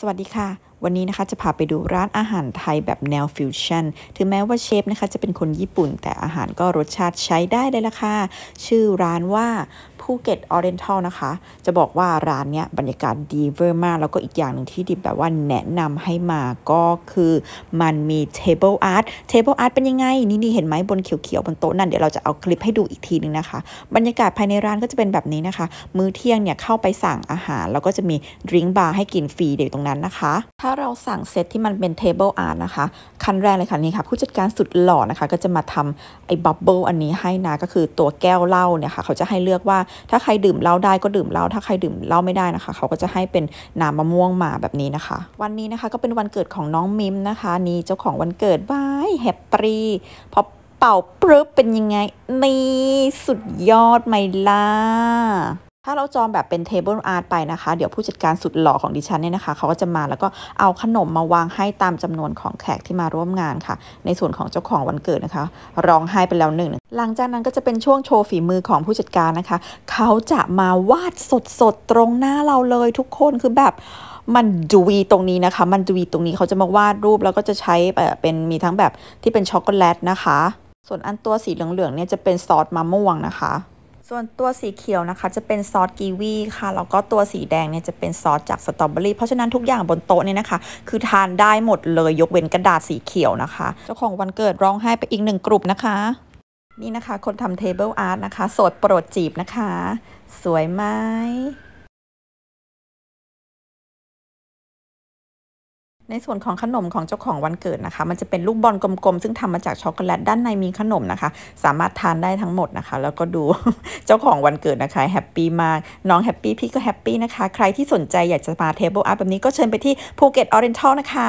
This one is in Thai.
สวัสดีค่ะวันนี้นะคะจะพาไปดูร้านอาหารไทยแบบแนวฟิวชั่นถึงแม้ว่าเชฟนะคะจะเป็นคนญี่ปุ่น แต่อาหารก็รสชาติใช้ได้เลยล่ะค่ะ ชื่อร้านว่าภูเก็ตออเรนทัลนะคะ จะบอกว่าร้านเนี้ยบรรยากาศดีเวอร์มากแล้วก็อีกอย่างหนึ่งที่ดิบแบบว่าแนะนำให้มาก็คือมันมีเเทบิลอาร์ตเทเบิลอาร์ตเป็นยังไง นี่นี่เห็นไหมบนเขียวๆ บนโต๊ะนั่น เดี๋ยวเราจะเอาคลิปให้ดูอีกทีนึงนะคะ บรรยากาศภายในร้านก็จะเป็นแบบนี้นะคะ มื้อเที่ยงเนี่ยเข้าไปสั่งอาหาร แล้วก็จะมีดริงก์บาร์ให้กินฟรีเดี๋ยวตรงนั้นนะคะถ้าเราสั่งเซตที่มันเป็นเเทบิลอาร์ตนะคะขั้นแรกเลยค่ะนี่ค่ะผู้จัดการสุดหล่อนะคะ ก็จะมาทำไอ้บับเบิลอันนี้ให้นะก็คือตัวแก้วเหล้าเนี่ยค่ะเขาจะให้เลือกว่าถ้าใครดื่มเหล้าได้ก็ดื่มเหล้า ถ้าใครดื่มเหล้าไม่ได้นะคะ เขาก็จะให้เป็นน้ำมะม่วงมาแบบนี้นะคะ วันนี้นะคะก็เป็นวันเกิดของน้องมิมนะคะนี่เจ้าของวันเกิดบาย แฮปปี้พอเป่าปรึ๊บเป็นยังไงนี่สุดยอดไหมล่ะถ้าเราจองแบบเป็นเทเบิลอาร์ตไปนะคะ เดี๋ยวผู้จัดการสุดหล่อของดิฉันเนี่ยนะคะเขาก็จะมาแล้วก็เอาขนมมาวางให้ตามจำนวนของแขกที่มาร่วมงานค่ะ ในส่วนของเจ้าของวันเกิดนะคะร้องไห้ไปแล้วหนึ่งหลังจากนั้นก็จะเป็นช่วงโชว์ฝีมือของผู้จัดการนะคะเขาจะมาวาดสดๆตรงหน้าเราเลย ทุกคนคือแบบมันดูวีตรงนี้นะคะมันดูวีตรงนี้เขาจะมาวาดรูปแล้วก็จะใช้เป็นมีทั้งแบบที่เป็นช็อกโกแลตนะคะ ส่วนอันตัวสีเหลืองๆเนี่ยจะเป็นซอสมะม่วงนะคะส่วนตัวสีเขียวนะคะจะเป็นซอสกีวีค่ะแล้วก็ตัวสีแดงเนี่ย จะเป็นซอสจากสตรอเบอรี่ เพราะฉะนั้นทุกอย่างบนโต๊ะเนี่ยนะคะ คือทานได้หมดเลยยกเว้นกระดาษสีเขียวนะคะ เจ้าของวันเกิดร้องไห้ไปอีกหนึ่งกลุ่มนะคะ นี่นะคะคนทำเทเบิลอาร์ตนะคะ โสดโปรดจีบนะคะ สวยไหมในส่วนของขนมของเจ้าของวันเกิดนะคะ มันจะเป็นลูกบอลกลมๆ ซึ่งทำมาจากช็อกโกแลต ด้านในมีขนมนะคะ สามารถทานได้ทั้งหมดนะคะ แล้วก็ดูเจ้าของวันเกิดนะคะ แฮปปี้มาก น้องแฮปปี้พี่ก็แฮปปี้นะคะ ใครที่สนใจอยากจะมาเทเบิลอัพแบบนี้ก็เชิญไปที่ภูเก็ตออเรนทัลนะคะ